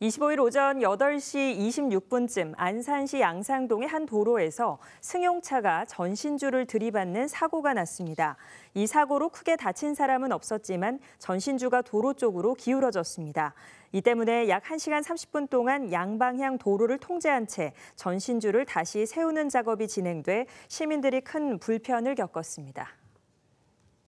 25일 오전 8시 26분쯤 안산시 양상동의 한 도로에서 승용차가 전신주를 들이받는 사고가 났습니다. 이 사고로 크게 다친 사람은 없었지만 전신주가 도로 쪽으로 기울어졌습니다. 이 때문에 약 1시간 30분 동안 양방향 도로를 통제한 채 전신주를 다시 세우는 작업이 진행돼 시민들이 큰 불편을 겪었습니다.